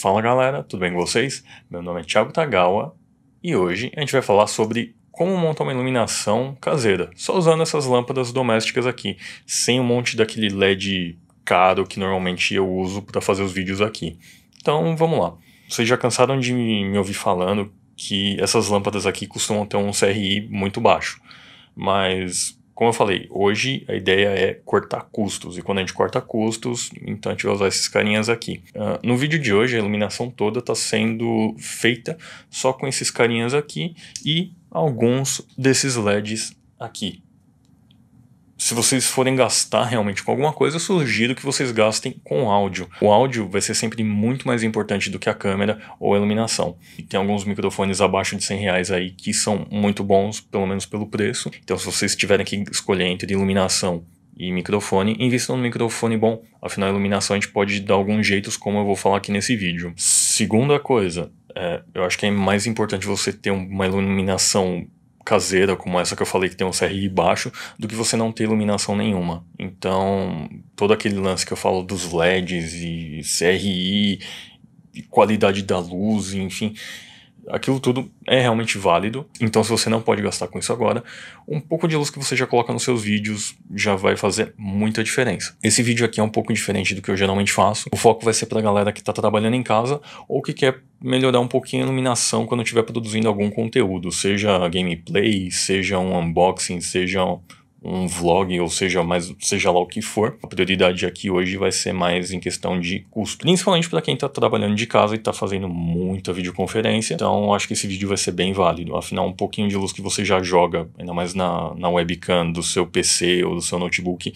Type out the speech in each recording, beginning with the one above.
Fala galera, tudo bem com vocês? Meu nome é Thiago Tagawa e hoje a gente vai falar sobre como montar uma iluminação caseira, só usando essas lâmpadas domésticas aqui, sem um monte daquele LED caro que normalmente eu uso para fazer os vídeos aqui. Então vamos lá. Vocês já cansaram de me ouvir falando que essas lâmpadas aqui costumam ter um CRI muito baixo, mas como eu falei, hoje a ideia é cortar custos, e quando a gente corta custos, então a gente vai usar esses carinhas aqui. Uh, no vídeo de hoje, a iluminação toda está sendo feita só com esses carinhas aqui e alguns desses LEDs aqui se vocês forem gastar realmente com alguma coisa, eu sugiro que vocês gastem com áudio. O áudio vai ser sempre muito mais importante do que a câmera ou a iluminação. E tem alguns microfones abaixo de 100 reais aí que são muito bons, pelo menos pelo preço. Então, se vocês tiverem que escolher entre iluminação e microfone, invista no microfone bom, afinal a iluminação a gente pode dar alguns jeitos, como eu vou falar aqui nesse vídeo. Segunda coisa, é, eu acho que é mais importante você ter uma iluminação caseira, como essa que eu falei que tem um CRI baixo, do que você não ter iluminação nenhuma. Então, todo aquele lance que eu falo dos LEDs e CRI, e qualidade da luz, enfim, aquilo tudo é realmente válido. Então, se você não pode gastar com isso agora, um pouco de luz que você já coloca nos seus vídeos já vai fazer muita diferença. Esse vídeo aqui é um pouco diferente do que eu geralmente faço. O foco vai ser para a galera que está trabalhando em casa ou que quer melhorar um pouquinho a iluminação quando estiver produzindo algum conteúdo, seja gameplay, seja um unboxing, seja um vlog, ou seja, mais, seja lá o que for. A prioridade aqui hoje vai ser mais em questão de custo, principalmente para quem está trabalhando de casa e está fazendo muita videoconferência. Então, acho que esse vídeo vai ser bem válido. Afinal, um pouquinho de luz que você já joga, ainda mais na, na webcam do seu PC ou do seu notebook,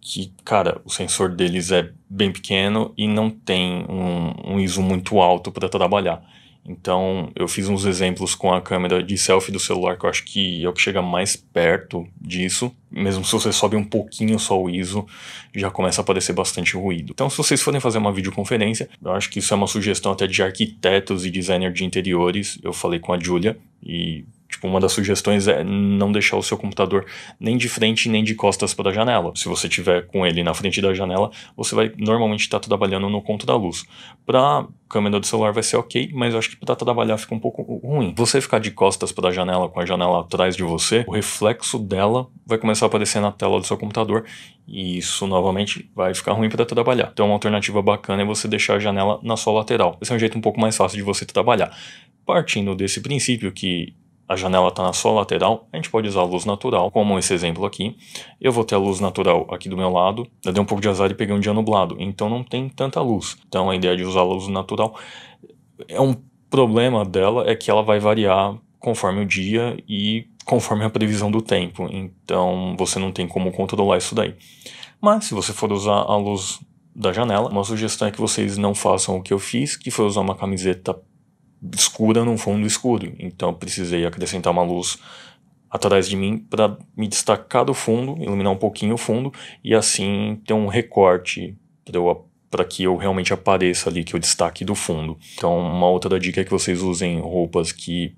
que, cara, o sensor deles é bem pequeno e não tem um, um ISO muito alto para trabalhar. Então, eu fiz uns exemplos com a câmera de selfie do celular, que eu acho que é o que chega mais perto disso. Mesmo se você sobe um pouquinho só o ISO, já começa a aparecer bastante ruído. Então, se vocês forem fazer uma videoconferência, eu acho que isso é uma sugestão até de arquitetos e designer de interiores. Eu falei com a Julia e Tipo, uma das sugestões é não deixar o seu computador nem de frente nem de costas para a janela. Se você tiver com ele na frente da janela, você vai normalmente estar tá trabalhando no conto da luz. Para câmera do celular vai ser ok, mas eu acho que para trabalhar fica um pouco ruim. Você ficar de costas para a janela, com a janela atrás de você, o reflexo dela vai começar a aparecer na tela do seu computador e isso novamente vai ficar ruim para trabalhar. Então, uma alternativa bacana é você deixar a janela na sua lateral. Esse é um jeito um pouco mais fácil de você trabalhar partindo desse princípio que a janela está na sua lateral, a gente pode usar a luz natural, como esse exemplo aqui. Eu vou ter a luz natural aqui do meu lado, eu dei um pouco de azar e peguei um dia nublado, então não tem tanta luz. Então a ideia de usar a luz natural é um problema dela é que ela vai variar conforme o dia e conforme a previsão do tempo. Então você não tem como controlar isso daí. Mas se você for usar a luz da janela, uma sugestão é que vocês não façam o que eu fiz, que foi usar uma camiseta escura num fundo escuro. Então precisei acrescentar uma luz atrás de mim para me destacar do fundo, iluminar um pouquinho o fundo e assim ter um recorte para que eu realmente apareça ali, que eu destaque do fundo. Então, uma outra dica é que vocês usem roupas que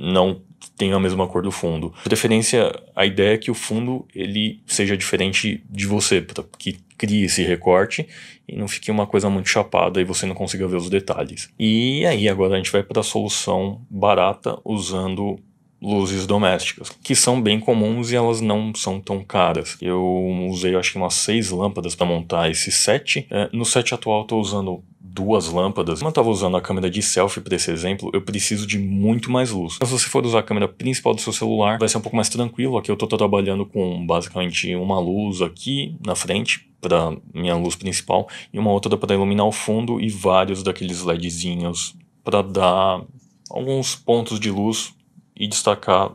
não tem a mesma cor do fundo. De preferência, a ideia é que o fundo ele seja diferente de você, para que crie esse recorte e não fique uma coisa muito chapada e você não consiga ver os detalhes. E aí agora a gente vai para a solução barata usando luzes domésticas, que são bem comuns e elas não são tão caras. Eu usei acho que umas seis lâmpadas para montar esse set. É, no set atual estou usando duas lâmpadas. Como eu estava usando a câmera de selfie para esse exemplo, eu preciso de muito mais luz. Mas se você for usar a câmera principal do seu celular, vai ser um pouco mais tranquilo. Aqui eu estou trabalhando com basicamente uma luz aqui na frente para minha luz principal e uma outra para iluminar o fundo e vários daqueles ledzinhos para dar alguns pontos de luz e destacar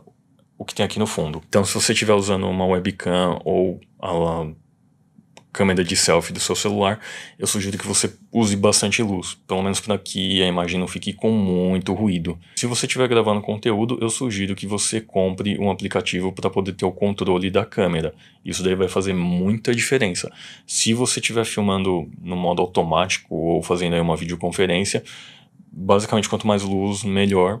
o que tem aqui no fundo. Então, se você estiver usando uma webcam ou a câmera de selfie do seu celular, eu sugiro que você use bastante luz, pelo menos para que a imagem não fique com muito ruído. Se você estiver gravando conteúdo, eu sugiro que você compre um aplicativo para poder ter o controle da câmera. Isso daí vai fazer muita diferença. Se você estiver filmando no modo automático ou fazendo uma videoconferência, basicamente quanto mais luz, melhor,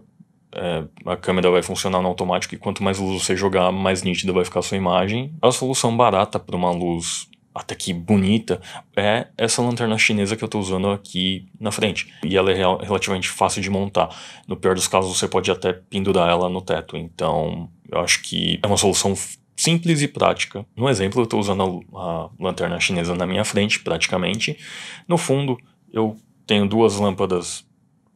é, a câmera vai funcionar no automático e quanto mais luz você jogar, mais nítida vai ficar a sua imagem. A solução barata para uma luz até que bonita, é essa lanterna chinesa que eu estou usando aqui na frente. E ela é real, relativamente fácil de montar. No pior dos casos, você pode até pendurar ela no teto. Então, eu acho que é uma solução simples e prática. No exemplo, eu estou usando a, a lanterna chinesa na minha frente, praticamente. No fundo, eu tenho duas lâmpadas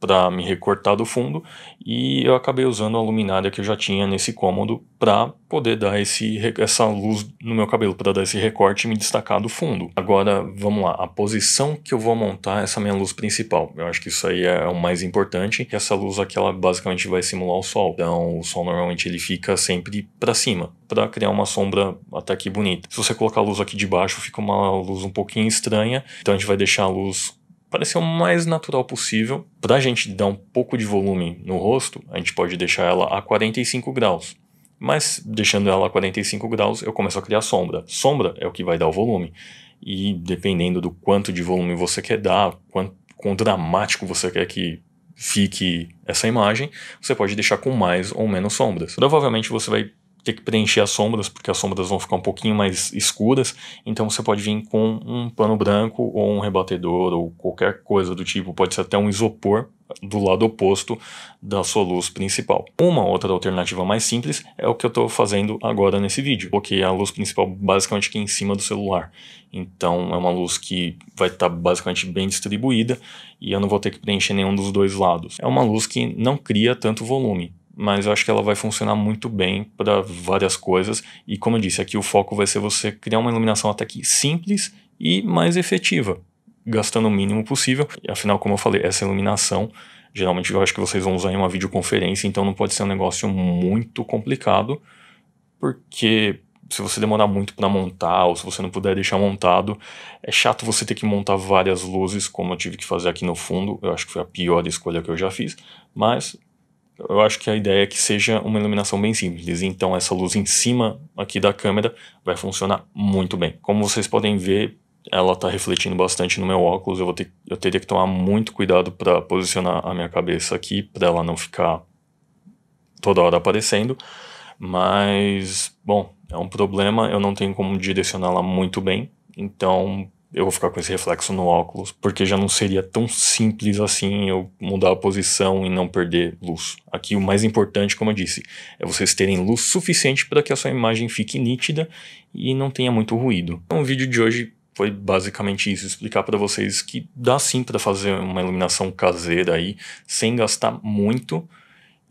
para me recortar do fundo e eu acabei usando a luminária que eu já tinha nesse cômodo para poder dar esse, essa luz no meu cabelo, para dar esse recorte e me destacar do fundo. Agora, vamos lá, a posição que eu vou montar é essa minha luz principal. Eu acho que isso aí é o mais importante, que essa luz aqui ela basicamente vai simular o sol. Então, o sol normalmente ele fica sempre para cima, para criar uma sombra até aqui bonita. Se você colocar a luz aqui de baixo, fica uma luz um pouquinho estranha, então a gente vai deixar a luz parecer o mais natural possível. Para a gente dar um pouco de volume no rosto, a gente pode deixar ela a 45 graus. Mas deixando ela a 45 graus, eu começo a criar sombra. Sombra é o que vai dar o volume. E dependendo do quanto de volume você quer dar, quanto, quão dramático você quer que fique essa imagem, você pode deixar com mais ou menos sombras. Provavelmente você vai ter que preencher as sombras, porque as sombras vão ficar um pouquinho mais escuras, então você pode vir com um pano branco ou um rebatedor ou qualquer coisa do tipo, pode ser até um isopor do lado oposto da sua luz principal. Uma outra alternativa mais simples é o que eu estou fazendo agora nesse vídeo. porque a luz principal basicamente aqui em cima do celular. Então é uma luz que vai estar tá basicamente bem distribuída e eu não vou ter que preencher nenhum dos dois lados. É uma luz que não cria tanto volume mas eu acho que ela vai funcionar muito bem para várias coisas. E como eu disse, aqui o foco vai ser você criar uma iluminação até que simples e mais efetiva, gastando o mínimo possível. Afinal, como eu falei, essa iluminação geralmente eu acho que vocês vão usar em uma videoconferência, então não pode ser um negócio muito complicado, porque se você demorar muito para montar ou se você não puder deixar montado, é chato você ter que montar várias luzes, como eu tive que fazer aqui no fundo. Eu acho que foi a pior escolha que eu já fiz, mas eu acho que a ideia é que seja uma iluminação bem simples. Então essa luz em cima aqui da câmera vai funcionar muito bem. Como vocês podem ver, ela está refletindo bastante no meu óculos. Eu, vou ter, eu teria que tomar muito cuidado para posicionar a minha cabeça aqui, para ela não ficar toda hora aparecendo. Mas, bom, é um problema. Eu não tenho como direcioná-la muito bem. Então, eu vou ficar com esse reflexo no óculos, porque já não seria tão simples assim eu mudar a posição e não perder luz. Aqui o mais importante, como eu disse, é vocês terem luz suficiente para que a sua imagem fique nítida e não tenha muito ruído. Então o vídeo de hoje foi basicamente isso, explicar para vocês que dá sim para fazer uma iluminação caseira aí, sem gastar muito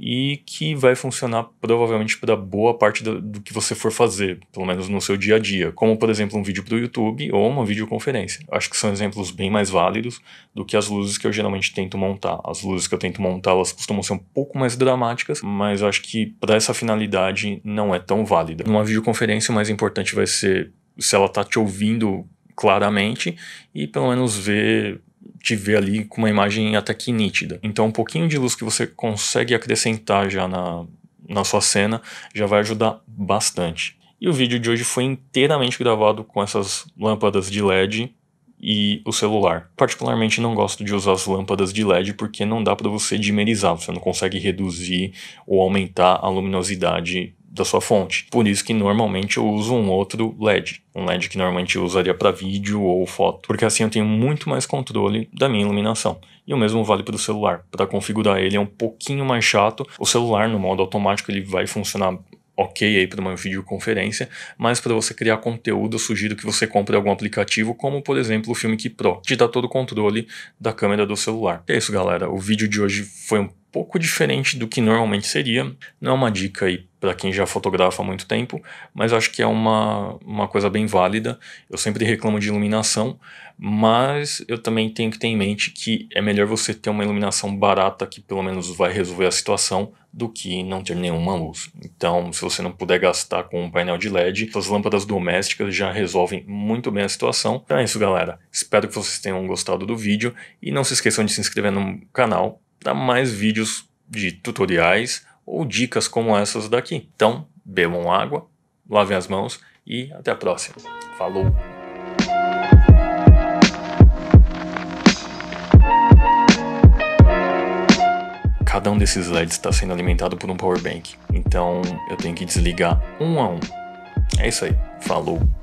e que vai funcionar provavelmente para boa parte do, do, que você for fazer, pelo menos no seu dia a dia, como por exemplo um vídeo para o YouTube ou uma videoconferência. Acho que são exemplos bem mais válidos do que as luzes que eu geralmente tento montar. As luzes que eu tento montar elas costumam ser um pouco mais dramáticas, mas acho que para essa finalidade não é tão válida. Numa videoconferência o mais importante vai ser se ela está te ouvindo claramente e pelo menos ver te ver ali com uma imagem até que nítida. Então, um pouquinho de luz que você consegue acrescentar já na, na sua cena já vai ajudar bastante. E o vídeo de hoje foi inteiramente gravado com essas lâmpadas de LED e o celular. Particularmente não gosto de usar as lâmpadas de LED porque não dá para você dimerizar, você não consegue reduzir ou aumentar a luminosidade da sua fonte. Por isso que normalmente eu uso um outro LED, um LED que normalmente eu usaria para vídeo ou foto, porque assim eu tenho muito mais controle da minha iluminação. E o mesmo vale para o celular. Para configurar ele é um pouquinho mais chato. O celular no modo automático ele vai funcionar ok aí para uma videoconferência, mas para você criar conteúdo, eu sugiro que você compre algum aplicativo, como por exemplo o Filmic Pro, que dá todo o controle da câmera do celular. E é isso, galera. O vídeo de hoje foi um pouco diferente do que normalmente seria. Não é uma dica aí para quem já fotografa há muito tempo, mas acho que é uma, uma coisa bem válida. Eu sempre reclamo de iluminação, mas eu também tenho que ter em mente que é melhor você ter uma iluminação barata que pelo menos vai resolver a situação do que não ter nenhuma luz. Então, se você não puder gastar com um painel de LED, suas lâmpadas domésticas já resolvem muito bem a situação. Então é isso, galera. Espero que vocês tenham gostado do vídeo e não se esqueçam de se inscrever no canal para mais vídeos de tutoriais ou dicas como essas daqui. Então, bebam água, lavem as mãos e até a próxima. Falou! cada um desses LEDs está sendo alimentado por um power bank. Então eu tenho que desligar um a um. É isso aí. Falou.